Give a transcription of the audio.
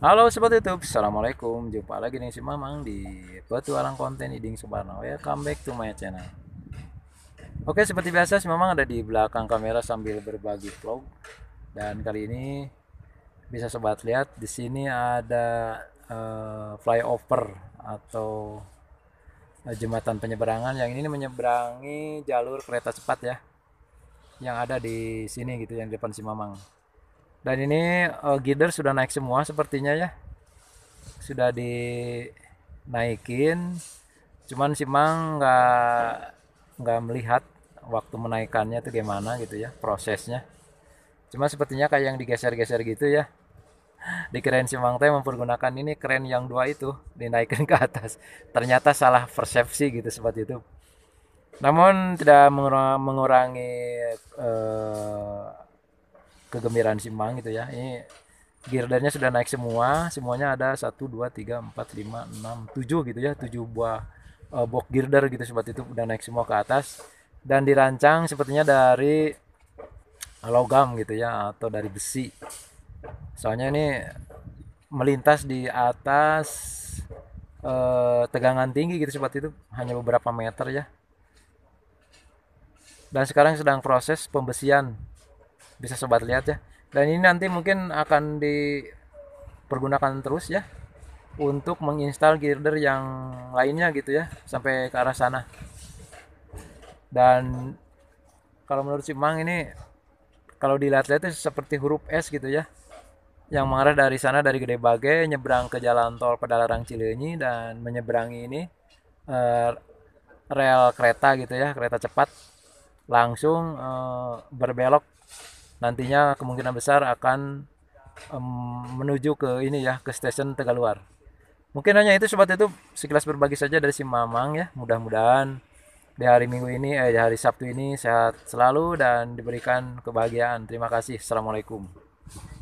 Halo sobat YouTube, assalamualaikum. Jumpa lagi dengan si Mamang di petualang konten Iding Subarno. Welcome back to my channel. Oke, seperti biasa si Mamang ada di belakang kamera sambil berbagi vlog. Dan kali ini bisa sobat lihat di sini ada uh, flyover atau eh, jembatan penyeberangan yang ini menyeberangi jalur kereta cepat ya yang ada di sini gitu yang di depan si Mamang dan ini uh, gider sudah naik semua sepertinya ya sudah dinaikin cuman si Mang nggak nggak melihat waktu menaikannya itu gimana gitu ya prosesnya cuma sepertinya kayak yang digeser-geser gitu ya keren si Mang teh mempergunakan ini keren yang dua itu dinaikin ke atas ternyata salah persepsi gitu seperti itu namun tidak mengurangi eh, kegembiraan Simang gitu ya ini girdernya sudah naik semua semuanya ada satu dua tiga empat lima enam tujuh gitu ya tujuh buah uh, box girder gitu sobat itu udah naik semua ke atas dan dirancang sepertinya dari logam gitu ya atau dari besi soalnya ini melintas di atas uh, tegangan tinggi gitu sobat itu hanya beberapa meter ya dan sekarang sedang proses pembesian bisa sobat lihat ya dan ini nanti mungkin akan dipergunakan terus ya untuk menginstal girder yang lainnya gitu ya sampai ke arah sana dan kalau menurut si Mang ini kalau dilihat-lihat itu seperti huruf S gitu ya yang mengarah dari sana dari Gede Bage nyebrang ke jalan tol Pedalarang Cileunyi dan menyeberangi ini uh, rel kereta gitu ya kereta cepat langsung uh, berbelok nantinya kemungkinan besar akan um, menuju ke ini ya ke stasiun Tegaluar. Mungkin hanya itu sobat itu sekilas berbagi saja dari si Mamang ya. Mudah-mudahan di hari Minggu ini eh di hari Sabtu ini sehat selalu dan diberikan kebahagiaan. Terima kasih. Assalamualaikum.